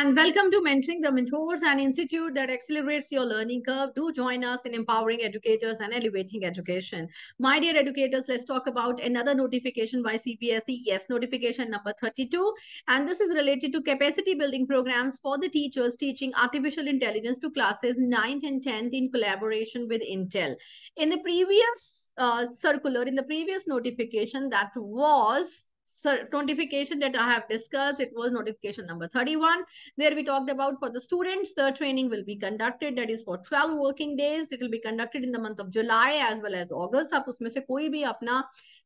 and welcome to Mentoring the Mentors, and institute that accelerates your learning curve. Do join us in empowering educators and elevating education. My dear educators, let's talk about another notification by CBSE. Yes, notification number 32. And this is related to capacity building programs for the teachers teaching artificial intelligence to classes 9th and 10th in collaboration with Intel. In the previous uh, circular, in the previous notification, that was notification that I have discussed, it was notification number 31. There we talked about for the students, the training will be conducted, that is for 12 working days. It will be conducted in the month of July as well as August. आप उसमें से कोई भी अपना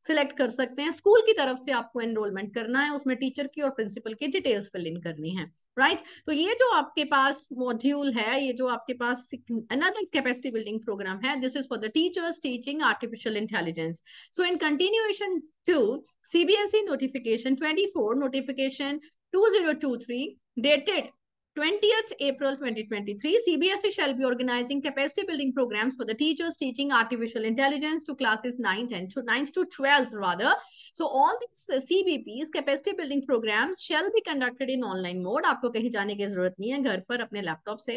select कर सकते हैं school की तरफ से आपको एनरोलमेंट करना है उसमें टीचर की और प्रिंसिपल की डिटेल्स फिल इन करनी है right? तो ye jo aapke paas module hai, ye jo aapke paas another capacity building program hai. This is for the teachers teaching artificial intelligence. So in continuation to CBSE notification 24 notification 2023 dated 20th April 2023, CBSE shall be organizing capacity building programs for the teachers teaching artificial intelligence to classes 9th and to 9th to 12th rather. So all these CBPs, capacity building programs shall be conducted in online mode. aapko कहीं जाने ki zarurat nahi hai ghar par apne laptop se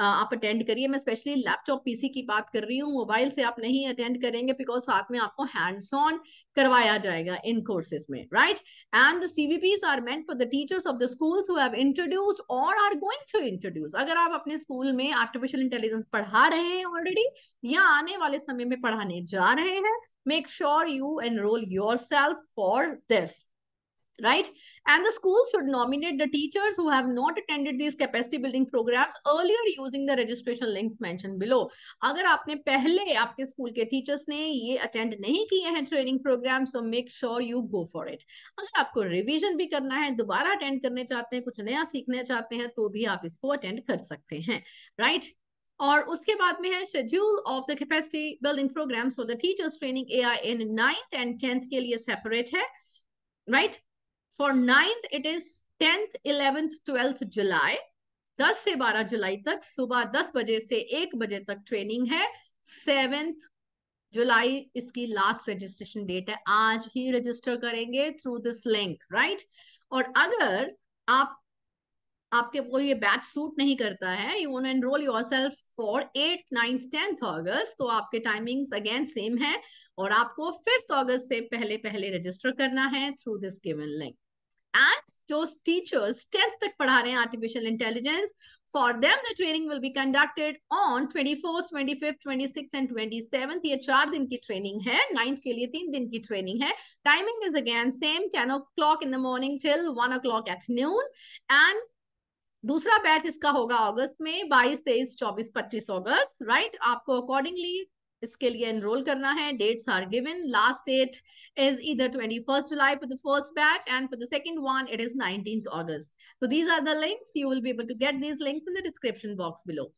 आप attend करिए मैं specially laptop PC की बात कर रही हूँ मोबाइल से आप नहीं अटेंड करेंगे बिकॉज साथ में आपको हैंड्स ऑन करवाया जाएगा इन कोर्सेज में right and CVPs are meant for the teachers of the schools who have introduce और आर गोइंग टू इंट्रोड्यूस अगर आप अपने स्कूल में आर्टिफिशियल इंटेलिजेंस पढ़ा रहे हैं ऑलरेडी या आने वाले समय में पढ़ाने जा रहे हैं make sure you enroll yourself for this right? And the school should nominate the teachers who have not attended these capacity building programs earlier using the registration links mentioned below. agar aapne pehle aapke school ke teachers ne ye attend nahi kiye hain training programs so make sure you go for it agar aapko revision bhi karna hai dobara attend karne chahte hain kuch naya seekhna chahte hain to bhi aap isko attend kar sakte hain right? और उसके बाद में है schedule of the capacity building programs for the teachers training AI in ninth and tenth के लिए separate है right right? For ninth it is tenth eleventh twelfth July दस से बारह जुलाई तक सुबह दस बजे से एक बजे तक ट्रेनिंग है सेवेंथ जुलाई इसकी लास्ट रजिस्ट्रेशन डेट है आज ही रजिस्टर करेंगे थ्रू दिस लिंक राइट और अगर आप आपके वो ये बैच सूट नहीं करता है you want enroll yourself for eight ninth tenth August तो आपके टाइमिंग्स अगेन सेम है और आपको फिफ्थ ऑगस्ट से पहले पहले रजिस्टर करना है through this given link and जो टीचर्स टेंथ तक पढ़ा रहे हैं artificial intelligence for them the training will be conducted on twenty fourth twenty fifth twenty six and twenty seventh ये चार दिन की ट्रेनिंग है नाइन्थ के लिए तीन दिन की ट्रेनिंग है timing is again same ten o'clock in the morning till one o'clock at noon and दूसरा बैच इसका होगा अगस्त में बाईस तेईस चौबीस पच्चीस अगस्त राइट आपको अकॉर्डिंगली इसके लिए एनरोल करना है dates are given last date is इधर twenty first July for the first batch and for the second one it is nineteen August so these are the links you will be able to get these links in the description box below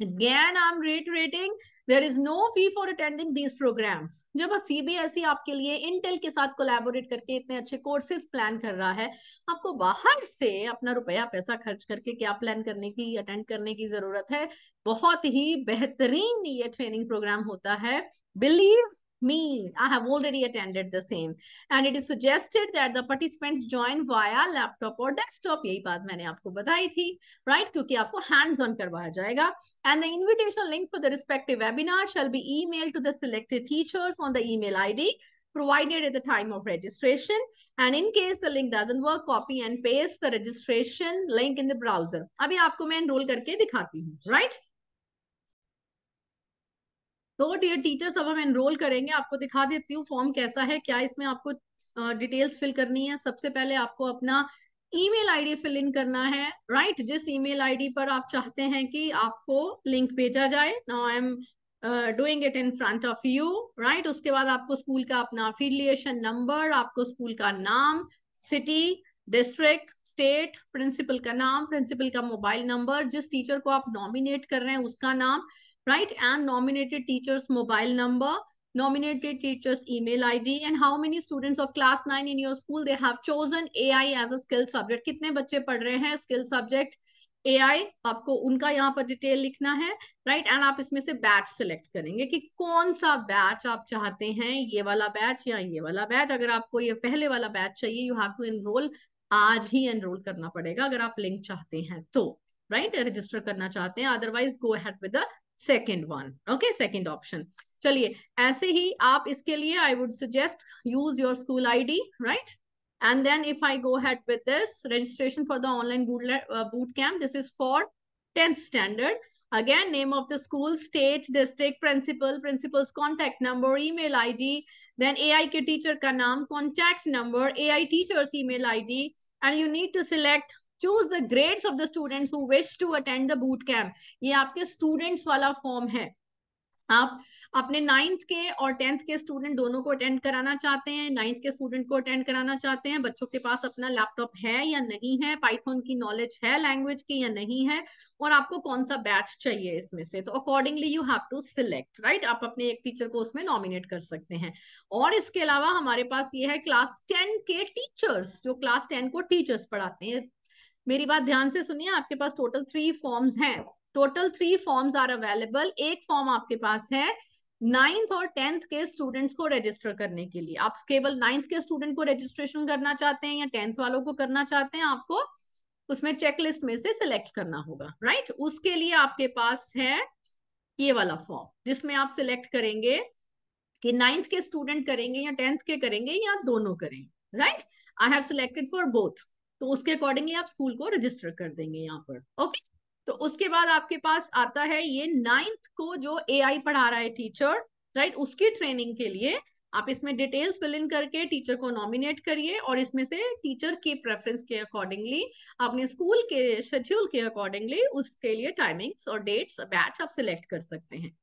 Again, I'm reiterating, there is no fee for attending these programs. जब CBSE e आपके लिए Intel के साथ collaborate करके इतने अच्छे courses plan कर रहा है आपको बाहर से अपना रुपया पैसा खर्च करके क्या प्लान करने की अटेंड करने की जरूरत है बहुत ही बेहतरीन ये ट्रेनिंग प्रोग्राम होता है believe me I have already attended the same. And it is suggested that the participants join via laptop or desktop. yahi baat maine aapko batayi thi right? kyunki aapko hands on karwaya jayega And the invitation link for the respective webinar shall be emailed to the selected teachers on the email ID provided at the time of registration. And in case the link doesn't work, copy and paste the registration link in the browser. abhi aapko main enroll karke dikhati hu right? तो dear teachers अब हम enrol करेंगे आपको दिखा देती हूँ form कैसा है क्या इसमें आपको डिटेल्स फिल करनी है सबसे पहले आपको अपना ईमेल आईडी फिल इन करना है राइट right? जिस ईमेल आईडी पर आप चाहते हैं कि आपको लिंक भेजा जाए now I am doing it in front of you right उसके बाद आपको स्कूल का अपना अफिलियेशन नंबर आपको स्कूल का नाम सिटी डिस्ट्रिक्ट स्टेट प्रिंसिपल का नाम प्रिंसिपल का मोबाइल नंबर जिस टीचर को आप नॉमिनेट कर रहे हैं उसका नाम right? And nominated teacher's mobile number, nominated teacher's email ID, and how many students of class 9 in your school, they have chosen AI as a skill subject. kitne bacche pad rahe hain skill subject ए आई आपको उनका यहाँ पर detail लिखना है right right? And आप इसमें से batch select करेंगे कि कौन सा बैच आप चाहते हैं ये वाला बैच या ये वाला बैच अगर आपको ये पहले वाला बैच चाहिए यू हैव टू एनरोल आज ही एनरोल करना पड़ेगा अगर आप लिंक चाहते हैं तो राइट right? रजिस्टर करना चाहते हैं otherwise go head with second one okay second option चलिए ऐसे ही आप इसके लिए I would suggest use your school ID right and then if i go ahead with this registration for the online boot, uh, boot camp this is for 10th standard again name of the school state district principal principal's contact number email id then ai ke teacher ka naam contact number ai teacher's email id and you need to select choose the grades of the students who wish to attend the boot camp ये आपके students वाला form है आप अपने ninth के और tenth के student दोनों को अटेंड कराना चाहते हैं नाइन्थ के स्टूडेंट को अटेंड कराना चाहते हैं बच्चों के पास अपना लैपटॉप है या नहीं है पाइथन की नॉलेज है लैंग्वेज की या नहीं है और आपको कौन सा बैच चाहिए इसमें से तो accordingly you have to select right आप अपने एक टीचर को उसमें नॉमिनेट कर सकते हैं और इसके अलावा हमारे पास ये है क्लास टेन के टीचर्स जो क्लास टेन को टीचर्स पढ़ाते हैं मेरी बात ध्यान से सुनिए आपके पास टोटल थ्री फॉर्म्स हैं total three forms are available एक फॉर्म आपके पास है नाइन्थ और टेंथ के स्टूडेंट्स को रजिस्टर करने के लिए आप केवल नाइन्थ के स्टूडेंट को रजिस्ट्रेशन करना चाहते हैं या टेंथ वालों को करना चाहते हैं आपको उसमें चेकलिस्ट में से सिलेक्ट करना होगा राइट उसके लिए आपके पास है ये वाला फॉर्म जिसमें आप सिलेक्ट करेंगे कि नाइन्थ के स्टूडेंट करेंगे या टेंथ के करेंगे या दोनों करेंगे right I have selected for both तो उसके अकॉर्डिंगली आप स्कूल को रजिस्टर कर देंगे यहाँ पर ओके तो उसके बाद आपके पास आता है ये नाइन्थ को जो ए पढ़ा रहा है टीचर राइट उसकी ट्रेनिंग के लिए आप इसमें डिटेल्स फिल इन करके टीचर को नॉमिनेट करिए और इसमें से टीचर के प्रेफरेंस के अकॉर्डिंगली अपने स्कूल के शेड्यूल के अकॉर्डिंगली उसके लिए टाइमिंग्स और डेट्स बैच आप सिलेक्ट कर सकते हैं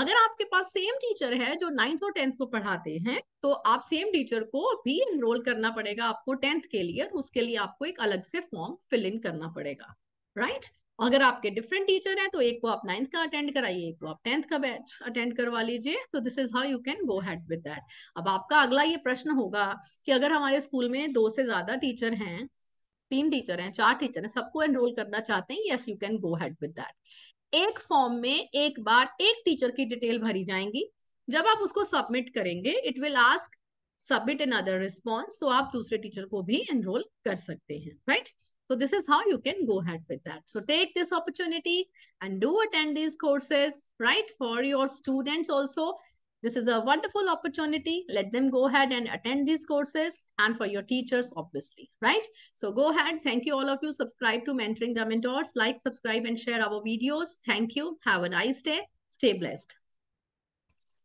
अगर आपके पास सेम टीचर है जो नाइन्थ और टेंथ को पढ़ाते हैं तो आप सेम टीचर को भी एनरोल करना पड़ेगा आपको टेंथ के लिए उसके लिए आपको एक अलग से फॉर्म फिल इन करना पड़ेगा राइट अगर आपके डिफरेंट टीचर हैं तो एक को आप नाइन्थ का अटेंड कराइए एक को आप टेंथ का बैच अटेंड करवा लीजिए तो this is how you can go head with that अब आपका अगला ये प्रश्न होगा कि अगर हमारे स्कूल में दो से ज्यादा टीचर हैं तीन टीचर हैं चार टीचर हैं सबको एनरोल करना चाहते हैं yes you can go head with that एक फॉर्म में एक बार एक टीचर की डिटेल भरी जाएंगी जब आप उसको सबमिट करेंगे it will ask submit another response तो आप दूसरे टीचर को भी एनरोल कर सकते हैं right So this is how you can go ahead with that. So take this opportunity and do attend these courses, right? For your students also, This is a wonderful opportunity. Let them go ahead and attend these courses and for your teachers, obviously, right? So go ahead. Thank you all of you. Subscribe to Mentoring the Mentors. Like, subscribe and share our videos. Thank you. Have a nice day. Stay blessed.